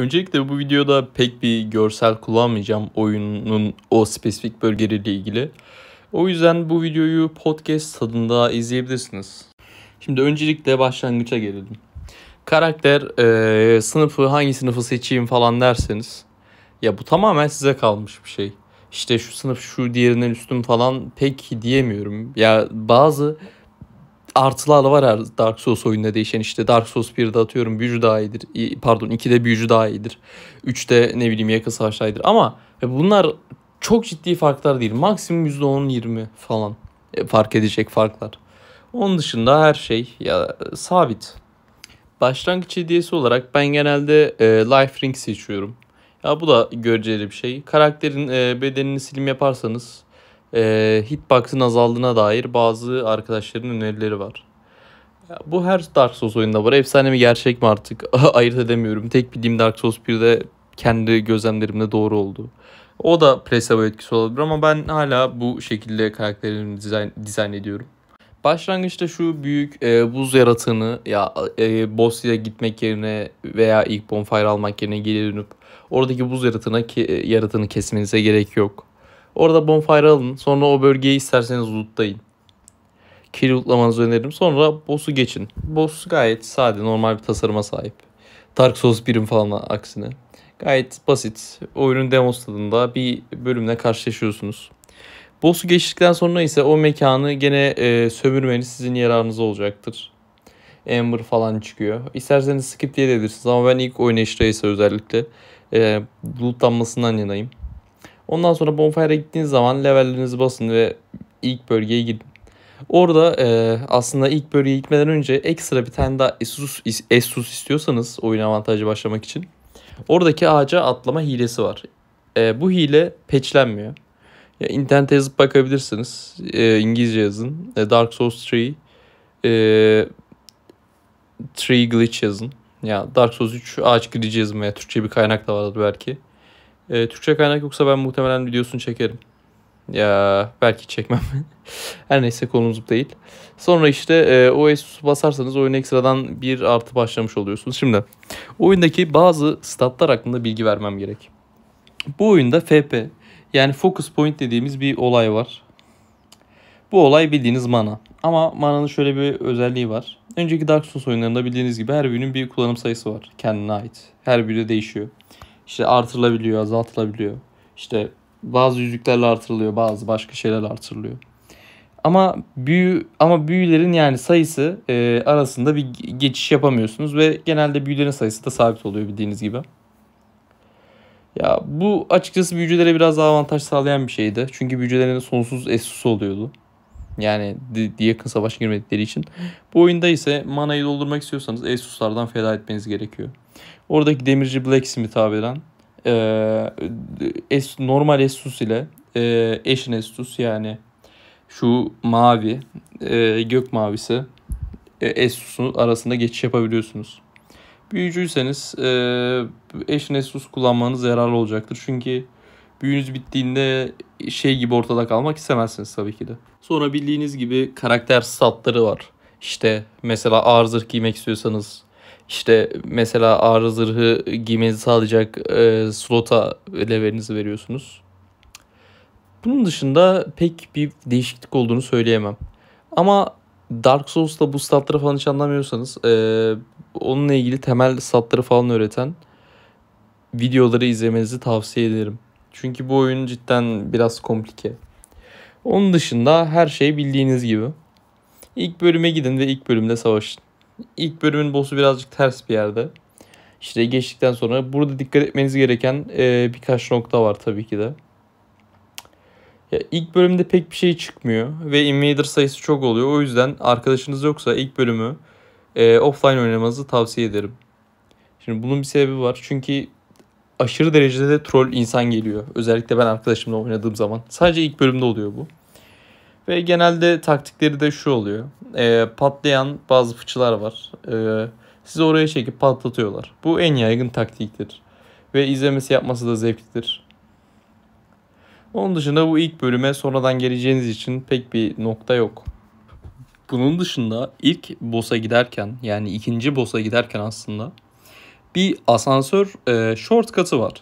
Öncelikle bu videoda pek bir görsel kullanmayacağım oyunun o spesifik bölgeleriyle ilgili. O yüzden bu videoyu podcast tadında izleyebilirsiniz. Şimdi öncelikle başlangıça gelelim. Karakter e, sınıfı hangi sınıfı seçeyim falan derseniz ya bu tamamen size kalmış bir şey. İşte şu sınıf şu diğerinden üstün falan pek diyemiyorum. Ya bazı artılar var her Dark Souls oyununda değişen işte Dark Souls 1'de atıyorum büyücü daha iyidir. Pardon 2'de büyücü daha iyidir. 3'te ne bileyim yakın savaş Ama e, bunlar çok ciddi farklar değil. Maksimum %10-20 falan e, fark edecek farklar. Onun dışında her şey ya sabit. Başlangıç hediyesi olarak ben genelde e, Life Ring seçiyorum. Ya bu da göreceli bir şey. Karakterin e, bedenini silim yaparsanız e, hitbox'ın azaldığına dair bazı arkadaşların önerileri var. Bu her Dark Souls oyunda var. Efsane mi gerçek mi artık ayırt edemiyorum. Tek bildiğim Dark Souls 1'de kendi gözlemlerimde doğru oldu. O da placebo etkisi olabilir ama ben hala bu şekilde karakterlerimi dizayn, ediyorum. Başlangıçta şu büyük e, buz yaratığını ya e, boss'ya gitmek yerine veya ilk bonfire almak yerine geri dönüp oradaki buz yaratığına ki, e, yaratığını kesmenize gerek yok. Orada bonfire alın. Sonra o bölgeyi isterseniz lootlayın. Kill lootlamanızı öneririm. Sonra boss'u geçin. Boss gayet sade normal bir tasarıma sahip. Dark Souls 1'in falan aksine. Gayet basit. Oyunun demos tadında bir bölümle karşılaşıyorsunuz. Boss'u geçtikten sonra ise o mekanı gene e, sömürmeniz sizin yararınıza olacaktır. Ember falan çıkıyor. İsterseniz skip diye de ama ben ilk oynayışta ise özellikle e, lootlanmasından yanayım. Ondan sonra Bonfire'a gittiğiniz zaman levellerinizi basın ve ilk bölgeye gidin. Orada e, aslında ilk bölgeye gitmeden önce ekstra bir tane daha Esus, Esus istiyorsanız oyun avantajı başlamak için. Oradaki ağaca atlama hilesi var. E, bu hile patchlenmiyor. Ya, internete yazıp bakabilirsiniz. E, İngilizce yazın. E, Dark Souls 3 e, Tree Glitch yazın. Ya Dark Souls 3 ağaç glitch yazın veya Türkçe bir kaynak da vardır belki. E, Türkçe kaynak yoksa ben muhtemelen videosunu çekerim. Ya belki çekmem. Her neyse konumuz bu değil. Sonra işte e, o Asus'u basarsanız oyun ekstradan bir artı başlamış oluyorsunuz. Şimdi oyundaki bazı statlar hakkında bilgi vermem gerek. Bu oyunda FP yani focus point dediğimiz bir olay var. Bu olay bildiğiniz mana. Ama mananın şöyle bir özelliği var. Önceki Dark Souls oyunlarında bildiğiniz gibi her birinin bir kullanım sayısı var. Kendine ait. Her biri değişiyor işte artırılabiliyor, azaltılabiliyor. İşte bazı yüzüklerle artırılıyor, bazı başka şeylerle artırılıyor. Ama büyü ama büyülerin yani sayısı e, arasında bir geçiş yapamıyorsunuz ve genelde büyülerin sayısı da sabit oluyor bildiğiniz gibi. Ya bu açıkçası büyücülere biraz daha avantaj sağlayan bir şeydi. Çünkü büyücülerin sonsuz esusu oluyordu. Yani yakın savaş girmedikleri için. Bu oyunda ise manayı doldurmak istiyorsanız Asus'lardan feda etmeniz gerekiyor. Oradaki demirci Blacksmith abiden e, es, normal Asus ile e, eşin Asus yani şu mavi e, gök mavisi e, Asus'un arasında geçiş yapabiliyorsunuz. Büyücüyseniz e, eşin Asus kullanmanız yararlı olacaktır. Çünkü büyünüz bittiğinde şey gibi ortada kalmak istemezsiniz tabii ki de. Sonra bildiğiniz gibi karakter statları var. İşte mesela ağır zırh giymek istiyorsanız işte mesela ağır zırhı giymenizi sağlayacak e, slota levelinizi veriyorsunuz. Bunun dışında pek bir değişiklik olduğunu söyleyemem. Ama Dark Souls'ta bu statları falan hiç anlamıyorsanız e, onunla ilgili temel statları falan öğreten videoları izlemenizi tavsiye ederim. Çünkü bu oyun cidden biraz komplike. Onun dışında her şey bildiğiniz gibi. İlk bölüme gidin ve ilk bölümde savaşın. İlk bölümün boss'u birazcık ters bir yerde. İşte geçtikten sonra burada dikkat etmeniz gereken e, birkaç nokta var tabii ki de. Ya ilk bölümde pek bir şey çıkmıyor ve invader sayısı çok oluyor. O yüzden arkadaşınız yoksa ilk bölümü e, offline oynamanızı tavsiye ederim. Şimdi bunun bir sebebi var. Çünkü aşırı derecede de troll insan geliyor. Özellikle ben arkadaşımla oynadığım zaman. Sadece ilk bölümde oluyor bu. Ve genelde taktikleri de şu oluyor. E, patlayan bazı fıçılar var. E, sizi oraya çekip patlatıyorlar. Bu en yaygın taktiktir. Ve izlemesi yapması da zevktir. Onun dışında bu ilk bölüme sonradan geleceğiniz için pek bir nokta yok. Bunun dışında ilk boss'a giderken yani ikinci boss'a giderken aslında bir asansör e, shortcut'ı var.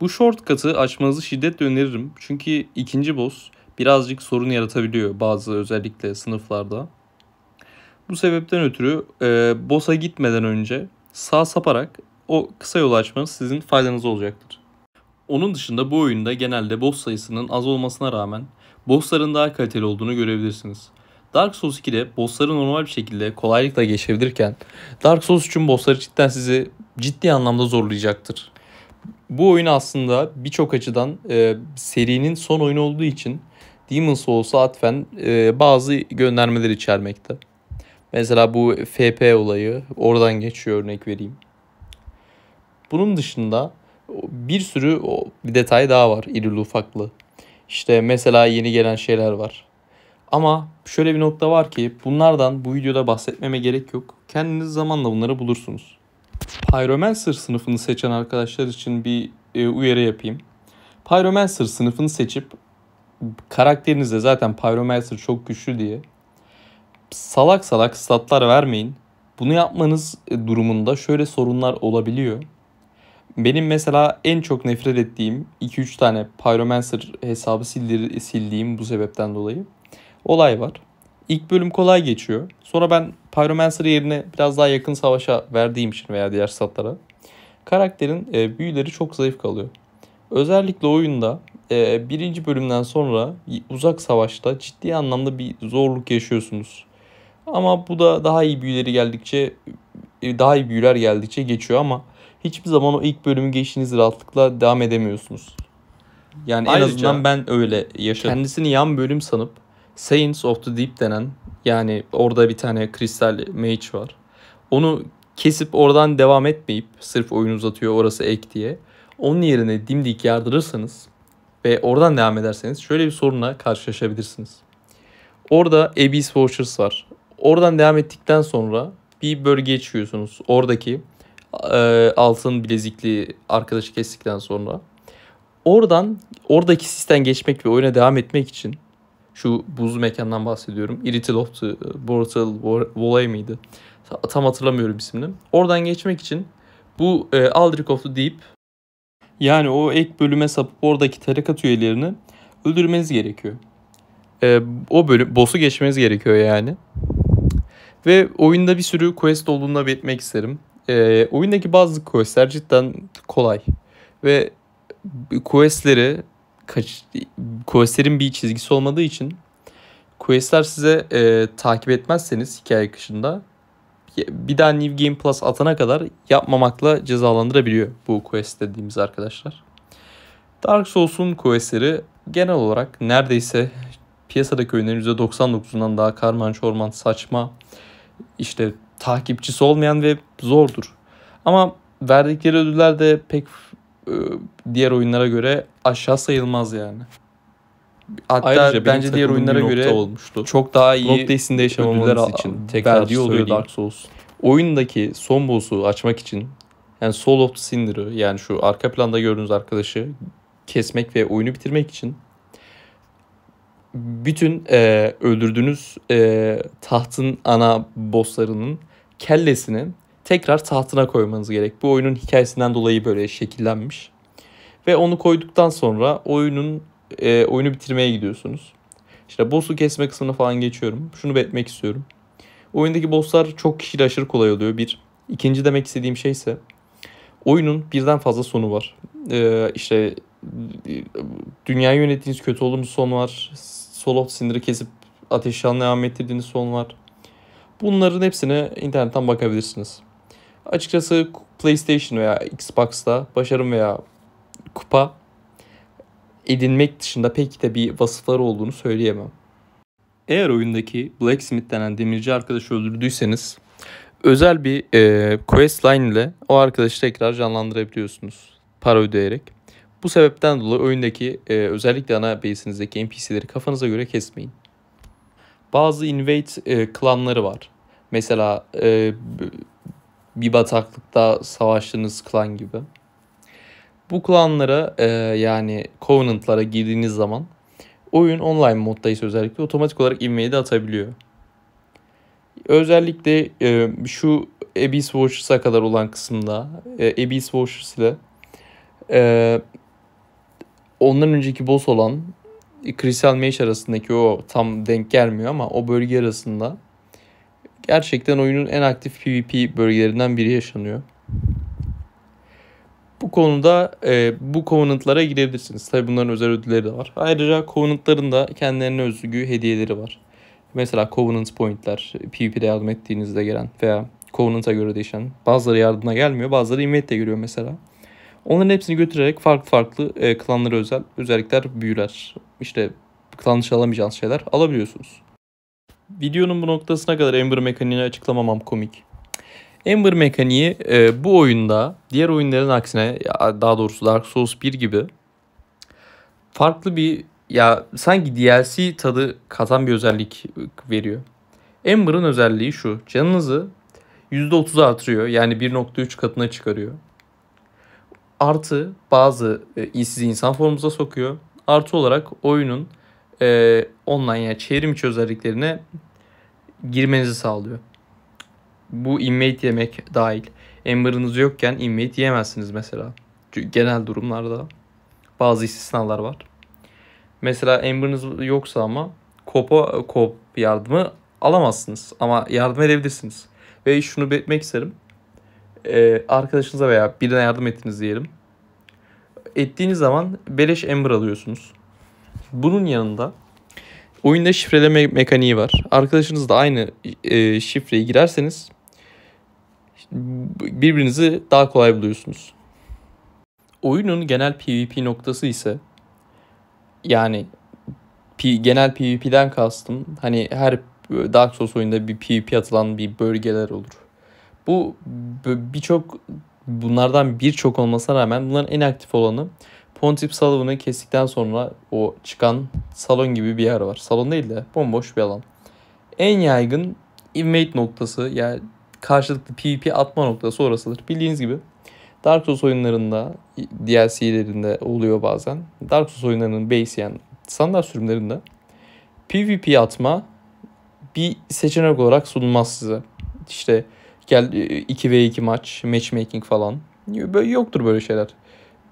Bu shortcut'ı açmanızı şiddetle öneririm. Çünkü ikinci boss birazcık sorun yaratabiliyor bazı özellikle sınıflarda. Bu sebepten ötürü e, boss'a gitmeden önce sağ saparak o kısa yolu açmanız sizin faydanız olacaktır. Onun dışında bu oyunda genelde boss sayısının az olmasına rağmen bossların daha kaliteli olduğunu görebilirsiniz. Dark Souls 2'de bossları normal bir şekilde kolaylıkla geçebilirken Dark Souls 3'ün bossları cidden sizi ciddi anlamda zorlayacaktır. Bu oyun aslında birçok açıdan e, serinin son oyunu olduğu için Demon Souls'a atfen e, bazı göndermeler içermekte. Mesela bu FP olayı oradan geçiyor örnek vereyim. Bunun dışında bir sürü bir detay daha var irili ufaklı. İşte mesela yeni gelen şeyler var. Ama şöyle bir nokta var ki bunlardan bu videoda bahsetmeme gerek yok. Kendiniz zamanla bunları bulursunuz. Pyromancer sınıfını seçen arkadaşlar için bir e, uyarı yapayım. Pyromancer sınıfını seçip karakterinizde zaten Pyromancer çok güçlü diye salak salak statlar vermeyin. Bunu yapmanız e, durumunda şöyle sorunlar olabiliyor. Benim mesela en çok nefret ettiğim 2-3 tane Pyromancer hesabı sildir, sildiğim bu sebepten dolayı olay var. İlk bölüm kolay geçiyor. Sonra ben Pyromancer yerine biraz daha yakın savaşa verdiğim için veya diğer statlara karakterin e, büyüleri çok zayıf kalıyor. Özellikle oyunda e, birinci bölümden sonra uzak savaşta ciddi anlamda bir zorluk yaşıyorsunuz. Ama bu da daha iyi büyüleri geldikçe e, daha iyi büyüler geldikçe geçiyor ama hiçbir zaman o ilk bölümü geçtiğiniz rahatlıkla devam edemiyorsunuz. Yani Ayrıca, en azından ben öyle yaşadım. Kendisini yan bölüm sanıp Saints of the Deep denen yani orada bir tane kristal mage var. Onu kesip oradan devam etmeyip sırf oyun uzatıyor orası ek diye. Onun yerine dimdik yardırırsanız ve oradan devam ederseniz şöyle bir sorunla karşılaşabilirsiniz. Orada Abyss Watchers var. Oradan devam ettikten sonra bir bölgeye çıkıyorsunuz. Oradaki e, altın bilezikli arkadaşı kestikten sonra. Oradan oradaki sistem geçmek ve oyuna devam etmek için şu buz mekandan bahsediyorum. Iritiloft'u, e, Bortal Volay mıydı? Tam hatırlamıyorum ismini. Oradan geçmek için bu e, Aldrikov'u deyip yani o ek bölüme sapıp oradaki tarikat üyelerini öldürmeniz gerekiyor. E, o bölüm boss'u geçmeniz gerekiyor yani. Ve oyunda bir sürü quest olduğunu da belirtmek isterim. E, oyundaki bazı questler cidden kolay. Ve questleri kaç, Quest'lerin bir çizgisi olmadığı için Quest'ler size e, takip etmezseniz hikaye akışında bir daha New Game Plus atana kadar yapmamakla cezalandırabiliyor bu quest dediğimiz arkadaşlar. Dark Souls'un questleri genel olarak neredeyse piyasadaki oyunların %99'undan daha karman çorman saçma işte takipçisi olmayan ve zordur. Ama verdikleri ödüller de pek e, diğer oyunlara göre aşağı sayılmaz yani. Hatta Ayrıca bence diğer oyunlara göre olmuştu. çok daha iyi noktasında yaşamamanız için tekrar verdiği oluyor Dark Souls. Oyundaki son boss'u açmak için yani Soul of Cinder'ı yani şu arka planda gördüğünüz arkadaşı kesmek ve oyunu bitirmek için bütün e, öldürdüğünüz e, tahtın ana bosslarının kellesini tekrar tahtına koymanız gerek. Bu oyunun hikayesinden dolayı böyle şekillenmiş. Ve onu koyduktan sonra oyunun e, oyunu bitirmeye gidiyorsunuz. İşte boss'u kesme kısmına falan geçiyorum. Şunu betmek istiyorum. Oyundaki boss'lar çok kişiyle aşırı kolay oluyor. Bir. İkinci demek istediğim şey ise oyunun birden fazla sonu var. Ee, işte e, dünyayı yönettiğiniz kötü olumlu son var. Solo siniri kesip ateşi devam ettirdiğiniz son var. Bunların hepsine internetten bakabilirsiniz açıkçası PlayStation veya Xbox'ta başarım veya kupa edinmek dışında pek de bir vasıfları olduğunu söyleyemem. Eğer oyundaki Blacksmith denen demirci arkadaşı öldürdüyseniz özel bir e, quest line ile o arkadaşı tekrar canlandırabiliyorsunuz para ödeyerek. Bu sebepten dolayı oyundaki e, özellikle ana base'inizdeki NPC'leri kafanıza göre kesmeyin. Bazı invade e, klanları var. Mesela e, bir bataklıkta savaştığınız klan gibi. Bu klanlara e, yani Covenant'lara girdiğiniz zaman oyun online modda özellikle otomatik olarak inmeyi de atabiliyor. Özellikle e, şu Abyss Watchers'a kadar olan kısımda e, Abyss Watchers ile e, ondan önceki boss olan Crystal Mage arasındaki o tam denk gelmiyor ama o bölge arasında Gerçekten oyunun en aktif PvP bölgelerinden biri yaşanıyor. Bu konuda e, bu Covenant'lara girebilirsiniz. Tabi bunların özel ödülleri de var. Ayrıca Covenant'ların da kendilerine özgü hediyeleri var. Mesela Covenant Point'ler PvP'de yardım ettiğinizde gelen veya Covenant'a göre değişen. Bazıları yardımına gelmiyor bazıları invite giriyor mesela. Onların hepsini götürerek farklı farklı e, klanlara özel özellikler büyüler. İşte klan alamayacağınız şeyler alabiliyorsunuz videonun bu noktasına kadar Ember mekaniğini açıklamamam komik. Ember mekaniği e, bu oyunda diğer oyunların aksine daha doğrusu Dark Souls 1 gibi farklı bir ya sanki DLC tadı katan bir özellik veriyor. Ember'ın özelliği şu. Canınızı %30 artırıyor. Yani 1.3 katına çıkarıyor. Artı bazı e, sizi insan formunuza sokuyor. Artı olarak oyunun e, online yani çevrim içi özelliklerine girmenizi sağlıyor. Bu inmate yemek dahil. Ember'ınız yokken inmate yiyemezsiniz mesela. Çünkü genel durumlarda bazı istisnalar var. Mesela Ember'ınız yoksa ama kopa kop yardımı alamazsınız ama yardım edebilirsiniz. Ve şunu belirtmek isterim. Ee, arkadaşınıza veya birine yardım ettiniz diyelim. Ettiğiniz zaman beleş Ember alıyorsunuz. Bunun yanında oyunda şifreleme mekaniği var. Arkadaşınız da aynı e, şifreyi girerseniz birbirinizi daha kolay buluyorsunuz. Oyunun genel PvP noktası ise yani P, genel PvP'den kastım hani her Dark Souls oyunda bir PvP atılan bir bölgeler olur. Bu birçok bunlardan birçok olmasına rağmen bunların en aktif olanı Pontip salonunu kestikten sonra o çıkan salon gibi bir yer var. Salon değil de bomboş bir alan. En yaygın invade noktası yani karşılıklı PvP atma noktası orasıdır. Bildiğiniz gibi Dark Souls oyunlarında DLC'lerinde oluyor bazen. Dark Souls oyunlarının base yani standart sürümlerinde PvP atma bir seçenek olarak sunulmaz size. İşte gel 2v2 maç, matchmaking falan. Böyle yoktur böyle şeyler.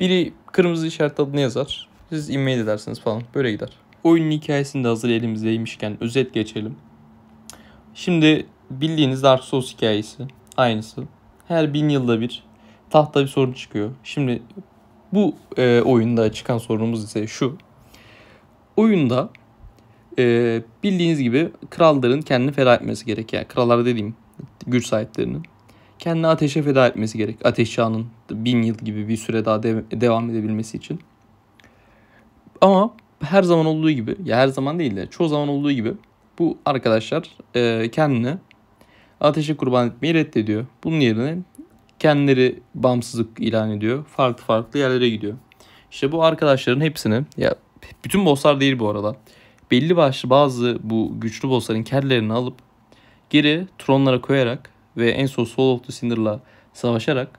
Biri kırmızı işaret adını yazar. Siz inmeyi de dersiniz falan. Böyle gider. Oyunun hikayesini de hazır elimizdeymişken özet geçelim. Şimdi bildiğiniz Dark Souls hikayesi. Aynısı. Her bin yılda bir tahta bir sorun çıkıyor. Şimdi bu e, oyunda çıkan sorunumuz ise şu. Oyunda e, bildiğiniz gibi kralların kendini ferah etmesi gerekiyor. Yani krallar dediğim güç sahiplerinin kendini ateşe feda etmesi gerek. Ateş çağının bin yıl gibi bir süre daha de- devam edebilmesi için. Ama her zaman olduğu gibi, ya her zaman değil de çoğu zaman olduğu gibi bu arkadaşlar e, kendini ateşe kurban etmeyi reddediyor. Bunun yerine kendileri bağımsızlık ilan ediyor. Farklı farklı yerlere gidiyor. İşte bu arkadaşların hepsini ya bütün bosslar değil bu arada. Belli başlı bazı bu güçlü bossların kellerini alıp geri tronlara koyarak ve en son Soul of the Cinder'la savaşarak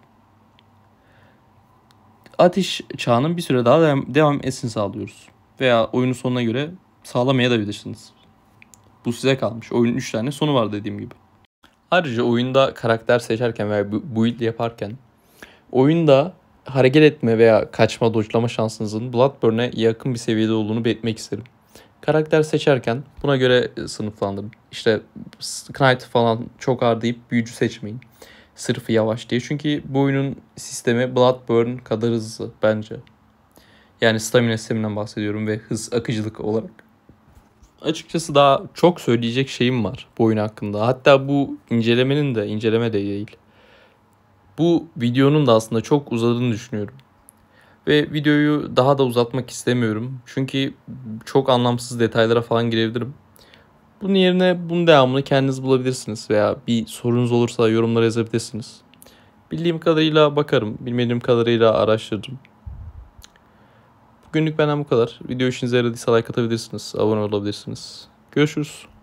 ateş çağının bir süre daha devam, devam etsin sağlıyoruz. Veya oyunun sonuna göre sağlamaya da bilirsiniz. Bu size kalmış. Oyunun 3 tane sonu var dediğim gibi. Ayrıca oyunda karakter seçerken veya build yaparken oyunda hareket etme veya kaçma, dodge'lama şansınızın Bloodborne'e yakın bir seviyede olduğunu belirtmek isterim. Karakter seçerken buna göre e, sınıflandım. İşte Knight falan çok ağır deyip büyücü seçmeyin. Sırf yavaş diye. Çünkü bu oyunun sistemi Bloodburn kadar hızlı bence. Yani stamina sisteminden bahsediyorum ve hız akıcılık olarak. Açıkçası daha çok söyleyecek şeyim var bu oyun hakkında. Hatta bu incelemenin de inceleme de değil. Bu videonun da aslında çok uzadığını düşünüyorum. Ve videoyu daha da uzatmak istemiyorum. Çünkü çok anlamsız detaylara falan girebilirim. Bunun yerine bunun devamını kendiniz bulabilirsiniz veya bir sorunuz olursa yorumlara yazabilirsiniz. Bildiğim kadarıyla bakarım, bilmediğim kadarıyla araştırırım. Bugünlük benden bu kadar. Video işinize yaradıysa like atabilirsiniz, abone olabilirsiniz. Görüşürüz.